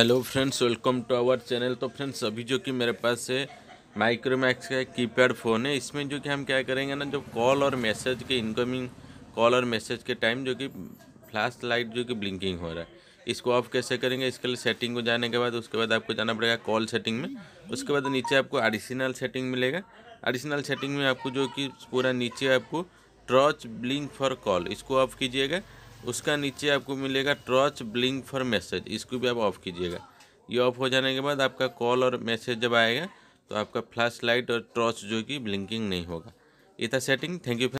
hello friends welcome to our channel तो friends अभी जो कि मेरे पास है माइक्रोमैक्स का कीपैड फ़ोन है इसमें जो कि हम क्या करेंगे ना जो कॉल और मैसेज के इनकमिंग कॉल और मैसेज के टाइम जो कि फ्लैश लाइट जो कि ब्लिंकिंग हो रहा है इसको ऑफ कैसे करेंगे इसके लिए सेटिंग को जाने के बाद उसके बाद आपको जाना पड़ेगा कॉल सेटिंग में उसके बाद नीचे आपको एडिशनल सेटिंग मिलेगा एडिशनल सेटिंग में आपको जो कि पूरा नीचे आपको ट्रॉच ब्लिंक फॉर कॉल इसको ऑफ कीजिएगा उसका नीचे आपको मिलेगा टॉर्च ब्लिंक फॉर मैसेज इसको भी आप ऑफ़ कीजिएगा ये ऑफ हो जाने के बाद आपका कॉल और मैसेज जब आएगा तो आपका फ्लैश लाइट और टॉर्च जो कि ब्लिंकिंग नहीं होगा ये था सेटिंग थैंक यू